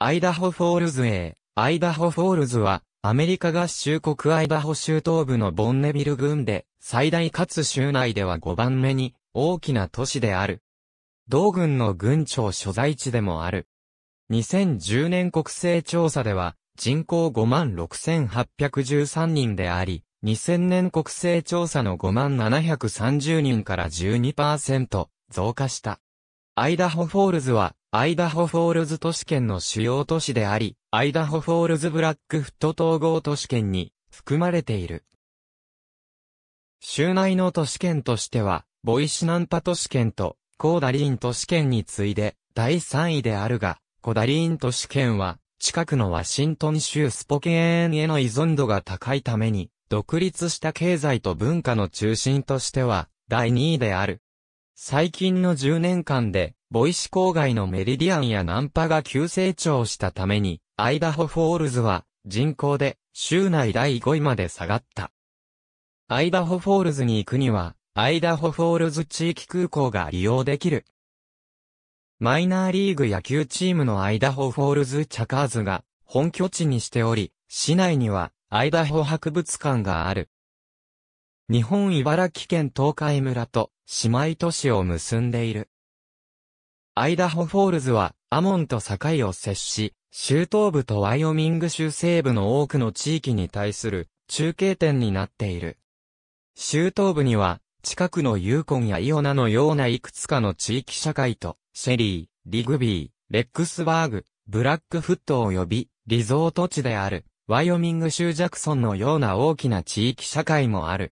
アイダホフォールズへアイダホフォールズは、アメリカ合衆国アイダホ州東部のボンネビル郡で、最大かつ州内では5番目に、大きな都市である。同郡の郡庁所在地でもある。2010年国勢調査では、人口56,813人であり、2000年国勢調査の5730人から12%増加した。アイダホフォールズは、アイダホフォールズ都市圏の主要都市であり、アイダホフォールズブラックフット統合都市圏に含まれている。州内の都市圏としては、ボイシナンパ都市圏とコーダリーン都市圏に次いで第3位であるが、コダリーン都市圏は近くのワシントン州スポケーンへの依存度が高いために、独立した経済と文化の中心としては第2位である。最近の10年間でボイシ郊外のメリディアンやナンパが急成長したために、アイダホフォールズは人口で州内第5位まで下がった。アイダホフォールズに行くには、アイダホフォールズ地域空港が利用できる。マイナーリーグ野球チームのアイダホフォールズチャカーズが本拠地にしており、市内にはアイダホ博物館がある。日本茨城県東海村と姉妹都市を結んでいる。アイダホフォールズは、アモンと境を接し、州東部とワイオミング州西部の多くの地域に対する中継点になっている。州東部には、近くのユーコンやイオナのようないくつかの地域社会と、シェリー、リグビー、レックスバーグ、ブラックフット及び、リゾート地である、ワイオミング州ジャクソンのような大きな地域社会もある。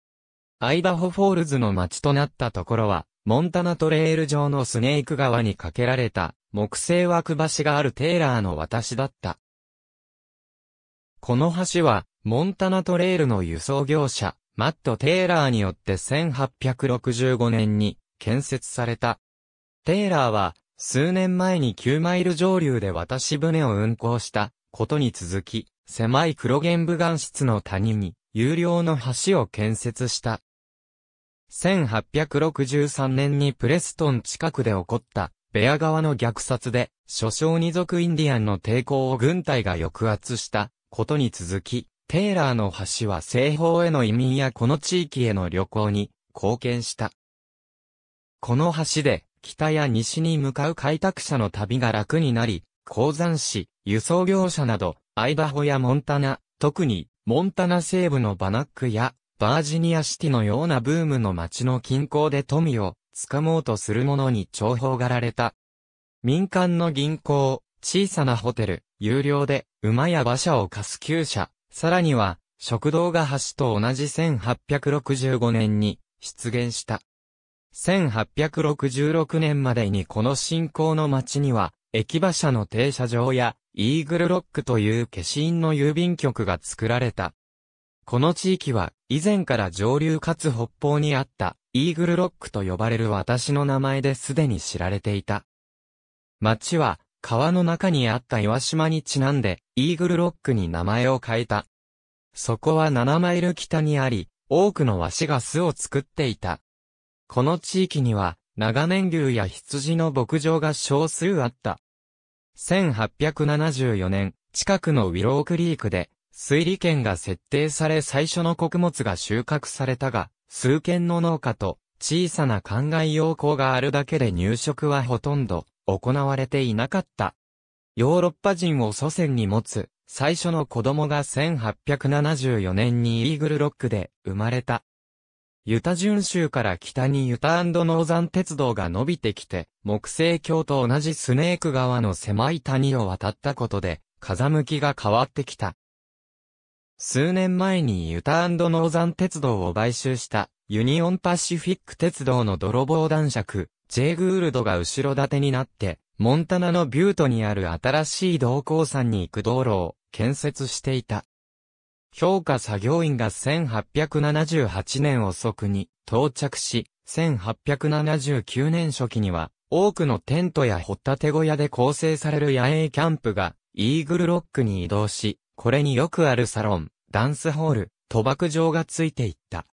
アイダホフォールズの町となったところは、モンタナトレール上のスネーク川に架けられた木製枠橋があるテイラーの私だった。この橋は、モンタナトレールの輸送業者、マット・テイラーによって1865年に建設された。テイラーは、数年前に9マイル上流で渡し船を運航したことに続き、狭い黒玄武岩室の谷に有料の橋を建設した。1863年にプレストン近くで起こった、ベア側の虐殺で、諸将二族インディアンの抵抗を軍隊が抑圧したことに続き、テイラーの橋は西方への移民やこの地域への旅行に貢献した。この橋で、北や西に向かう開拓者の旅が楽になり、鉱山市、輸送業者など、アイダホやモンタナ、特に、モンタナ西部のバナックや、バージニアシティのようなブームの街の近郊で富を掴もうとする者に重宝がられた。民間の銀行、小さなホテル、有料で馬や馬車を貸す厩舎、さらには食堂が橋と同じ1865年に出現した。1866年までにこの新興の街には、駅馬車の停車場や、イーグルロックという消印の郵便局が作られた。この地域は、以前から上流かつ北方にあった、イーグルロックと呼ばれる私の名前ですでに知られていた。町は、川の中にあった岩島にちなんで、イーグルロックに名前を変えた。そこは7マイル北にあり、多くの和紙が巣を作っていた。この地域には、長年牛や羊の牧場が少数あった。1874年、近くのウィロークリークで、水利権が設定され最初の穀物が収穫されたが、数軒の農家と小さな灌漑用項があるだけで入植はほとんど行われていなかった。ヨーロッパ人を祖先に持つ最初の子供が1874年にイーグルロックで生まれた。ユタ巡州から北にユタノーザン鉄道が伸びてきて、木星橋と同じスネーク川の狭い谷を渡ったことで、風向きが変わってきた。数年前にユタノーザン鉄道を買収したユニオンパシフィック鉄道の泥棒男爵、ジェイ・グールドが後ろ盾になって、モンタナのビュートにある新しい道鉱山に行く道路を建設していた。評価作業員が1878年遅くに到着し、1879年初期には多くのテントや掘った手小屋で構成される野営キャンプがイーグルロックに移動し、これによくあるサロン、ダンスホール、賭博場がついていった。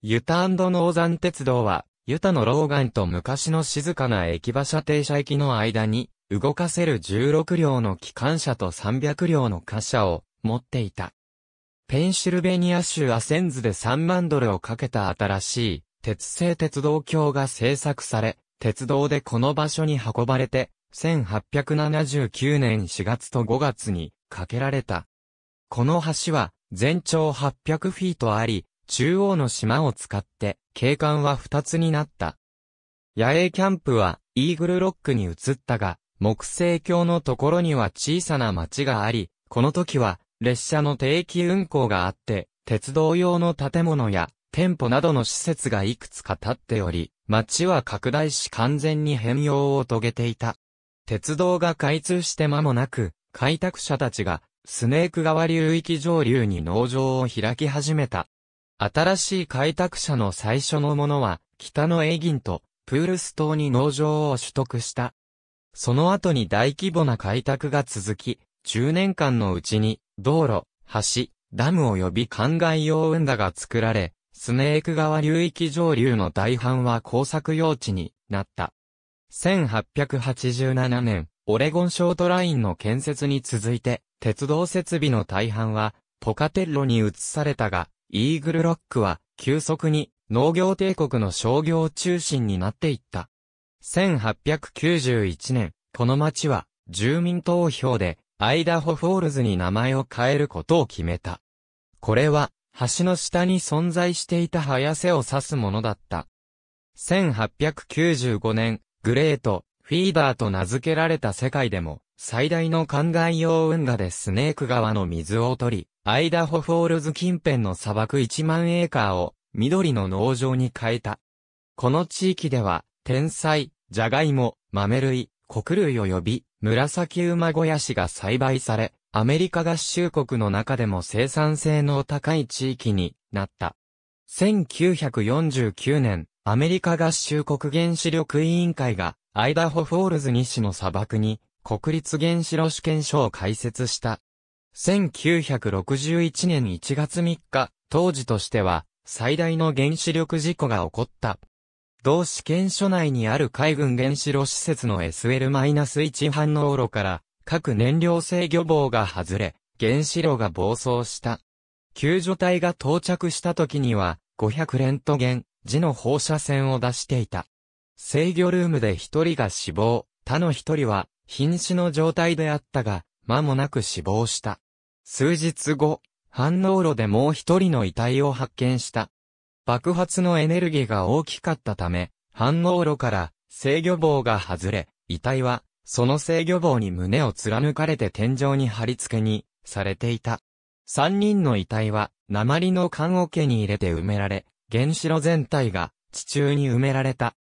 ユタノーザン鉄道は、ユタのローガンと昔の静かな駅馬車停車駅の間に、動かせる16両の機関車と300両の貨車を持っていた。ペンシルベニア州アセンズで3万ドルをかけた新しい鉄製鉄道橋が製作され、鉄道でこの場所に運ばれて、1879年4月と5月に架けられた。この橋は全長800フィートあり、中央の島を使って景観は2つになった。野営キャンプはイーグルロックに移ったが、木星橋のところには小さな町があり、この時は列車の定期運行があって、鉄道用の建物や店舗などの施設がいくつか建っており、町は拡大し完全に変容を遂げていた。鉄道が開通して間もなく、開拓者たちがスネーク川流域上流に農場を開き始めた。新しい開拓者の最初のものは、北のエギンとプールス島に農場を取得した。その後に大規模な開拓が続き、10年間のうちに、道路、橋、ダム及び灌漑用運河が作られ、スネーク川流域上流の大半は工作用地になった。1887年、オレゴンショートラインの建設に続いて、鉄道設備の大半は、ポカテッロに移されたが、イーグルロックは、急速に、農業帝国の商業中心になっていった。1891年、この町は、住民投票で、アイダホフォールズに名前を変えることを決めた。これは、橋の下に存在していた早瀬を指すものだった。1895年、グレート、フィーバーと名付けられた世界でも、最大の灌漑用運河でスネーク川の水を取り、アイダホフォールズ近辺の砂漠1万エーカーを、緑の農場に変えた。この地域では、天才、ジャガイモ、豆類、穀類及び、紫馬小屋子が栽培され、アメリカ合衆国の中でも生産性の高い地域になった。1949年、アメリカ合衆国原子力委員会が、アイダホフォールズ西の砂漠に、国立原子炉試験所を開設した。1961年1月3日、当時としては、最大の原子力事故が起こった。同試験所内にある海軍原子炉施設の SL-1 反応炉から、各燃料制御棒が外れ、原子炉が暴走した。救助隊が到着した時には、500レントゲン、字の放射線を出していた。制御ルームで一人が死亡、他の一人は、瀕死の状態であったが、間もなく死亡した。数日後、反応炉でもう一人の遺体を発見した。爆発のエネルギーが大きかったため、反応炉から制御棒が外れ、遺体は、その制御棒に胸を貫かれて天井に貼り付けに、されていた。三人の遺体は、鉛の棺桶に入れて埋められ、原子炉全体が地中に埋められた。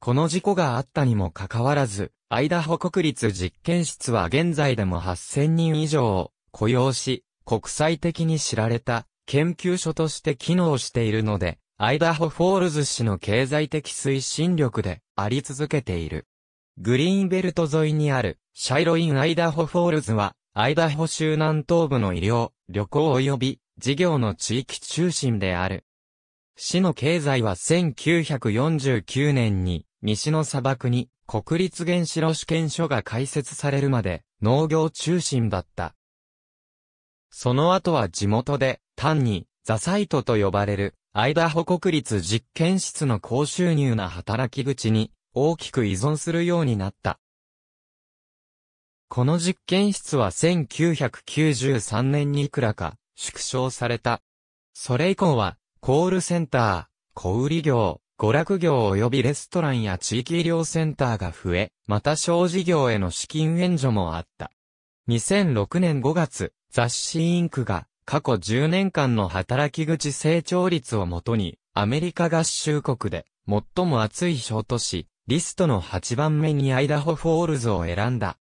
この事故があったにもかかわらず、アイダホ国立実験室は現在でも8000人以上を雇用し、国際的に知られた研究所として機能しているので、アイダホフォールズ市の経済的推進力であり続けている。グリーンベルト沿いにあるシャイロイン・アイダホフォールズは、アイダホ州南東部の医療、旅行及び事業の地域中心である。市の経済は1949年に西の砂漠に国立原子炉試験所が開設されるまで農業中心だった。その後は地元で単にザサイトと呼ばれるアイダホ国立実験室の高収入な働き口に大きく依存するようになった。この実験室は1993年にいくらか縮小された。それ以降はコールセンター、小売業、娯楽業及びレストランや地域医療センターが増え、また小事業への資金援助もあった。2006年5月、雑誌インクが過去10年間の働き口成長率をもとに、アメリカ合衆国で最も暑い小都市、リストの8番目にアイダホフォールズを選んだ。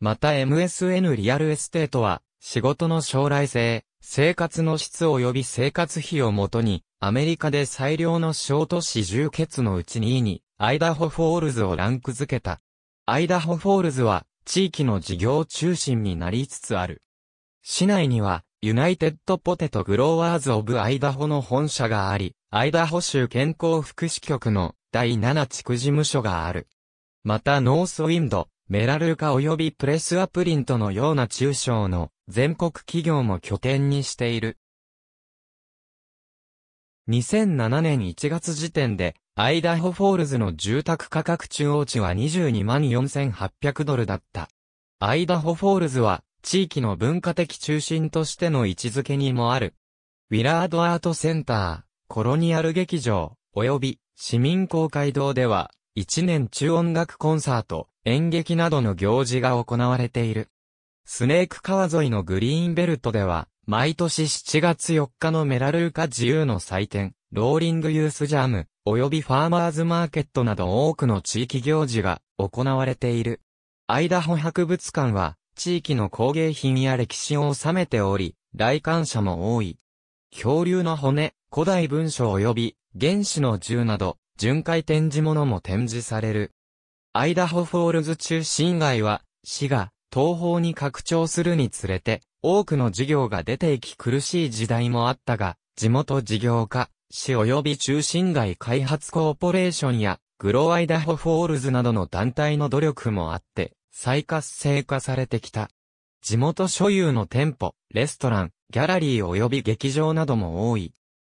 また MSN リアルエステートは、仕事の将来性、生活の質及び生活費をもとに、アメリカで最良の小都市10のうち2位に、アイダホフォールズをランク付けた。アイダホフォールズは、地域の事業中心になりつつある。市内には、ユナイテッドポテトグローワーズオブアイダホの本社があり、アイダホ州健康福祉局の第7地区事務所がある。またノースウィンド、メラルカ及びプレスアプリントのような中小の全国企業も拠点にしている。2007年1月時点で、アイダホフォールズの住宅価格中央値は22万4800ドルだった。アイダホフォールズは、地域の文化的中心としての位置づけにもある。ウィラードアートセンター、コロニアル劇場、及び市民公会堂では、一年中音楽コンサート、演劇などの行事が行われている。スネーク川沿いのグリーンベルトでは、毎年7月4日のメラルーカ自由の祭典、ローリングユースジャム、及びファーマーズマーケットなど多くの地域行事が行われている。アイダホ博物館は、地域の工芸品や歴史を収めており、来館者も多い。恐竜の骨、古代文書及び原始の銃など、巡回展示物も展示される。アイダホフォールズ中心街は、市が、東方に拡張するにつれて、多くの事業が出ていき苦しい時代もあったが、地元事業家、市及び中心街開発コーポレーションや、グロアイダホフォールズなどの団体の努力もあって、再活性化されてきた。地元所有の店舗、レストラン、ギャラリー及び劇場なども多い。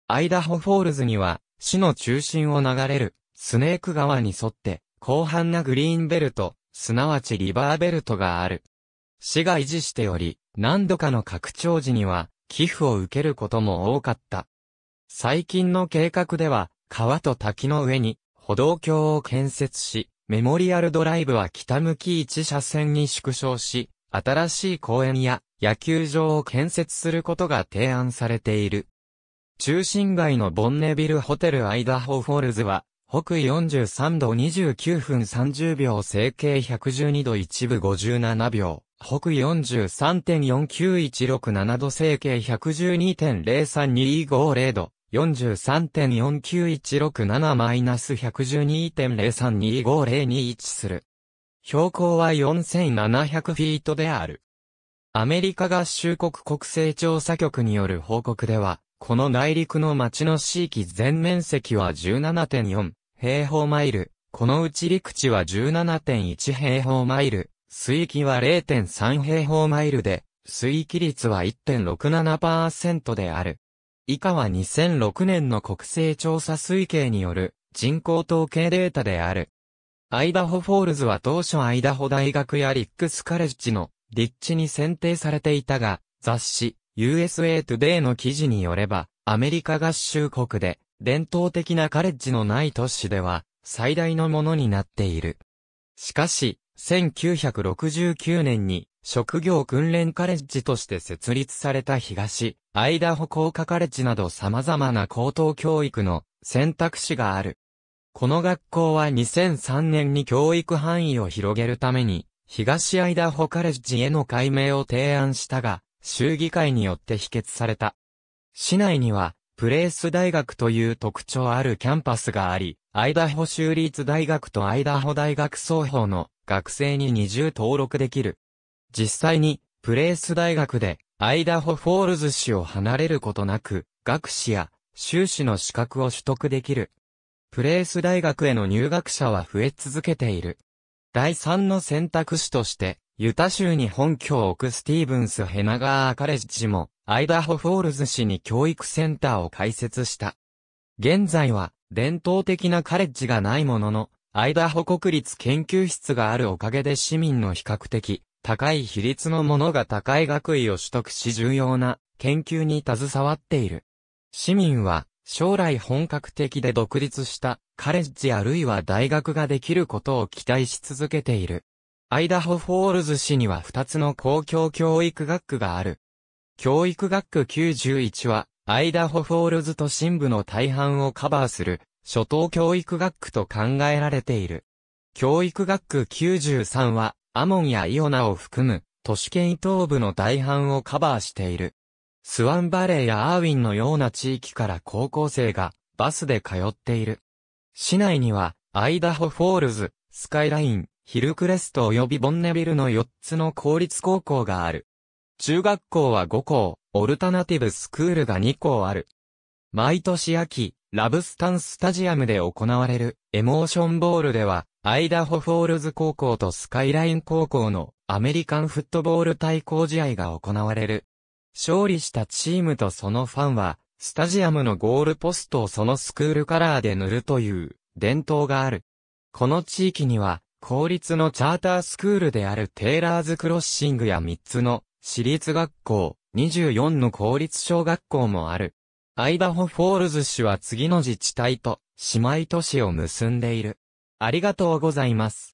アイダホフォールズには、市の中心を流れる、スネーク川に沿って、広範なグリーンベルト、すなわちリバーベルトがある。市が維持しており、何度かの拡張時には、寄付を受けることも多かった。最近の計画では、川と滝の上に、歩道橋を建設し、メモリアルドライブは北向き一車線に縮小し、新しい公園や野球場を建設することが提案されている。中心街のボンネビルホテルアイダホフォルズは、北緯43度29分30秒整形112度1部57秒。北緯43.49167度整形112.032250度。43.49167-112.032502に位置する。標高は4700フィートである。アメリカ合衆国国勢調査局による報告では、この内陸の町の地域全面積は17.4平方マイル、このうち陸地は17.1平方マイル、水域は0.3平方マイルで、水域率は1.67%である。以下は2006年の国勢調査推計による人口統計データである。アイダホフォールズは当初アイダホ大学やリックスカレッジの立地に選定されていたが、雑誌 USA Today の記事によれば、アメリカ合衆国で伝統的なカレッジのない都市では、最大のものになっている。しかし、1969年に、職業訓練カレッジとして設立された東、アイダホ工科カレッジなど様々な高等教育の選択肢がある。この学校は2003年に教育範囲を広げるために、東アイダホカレッジへの改名を提案したが、衆議会によって否決された。市内には、プレース大学という特徴あるキャンパスがあり、アイダホ州立大学とアイダホ大学双方の学生に二重登録できる。実際に、プレース大学で、アイダホフォールズ市を離れることなく、学士や修士の資格を取得できる。プレース大学への入学者は増え続けている。第3の選択肢として、ユタ州に本拠を置くスティーブンス・ヘナガー・カレッジも、アイダホフォールズ市に教育センターを開設した。現在は、伝統的なカレッジがないものの、アイダホ国立研究室があるおかげで市民の比較的、高い比率のものが高い学位を取得し重要な研究に携わっている。市民は将来本格的で独立したカレッジあるいは大学ができることを期待し続けている。アイダホフォールズ市には2つの公共教育学区がある。教育学区91は、アイダホフォールズ都心部の大半をカバーする、初等教育学区と考えられている。教育学区93は、アモンやイオナを含む、都市圏東部の大半をカバーしている。スワンバレーやアーウィンのような地域から高校生が、バスで通っている。市内には、アイダホフォールズ、スカイライン、ヒルクレスト及びボンネビルの4つの公立高校がある。中学校は5校、オルタナティブスクールが2校ある。毎年秋、ラブスタンスタジアムで行われるエモーションボールでは、アイダホフォールズ高校とスカイライン高校のアメリカンフットボール対抗試合が行われる。勝利したチームとそのファンは、スタジアムのゴールポストをそのスクールカラーで塗るという伝統がある。この地域には、公立のチャータースクールであるテイラーズクロッシングや3つの私立学校、24の公立小学校もある。アイダホフォールズ市は次の自治体と姉妹都市を結んでいる。ありがとうございます。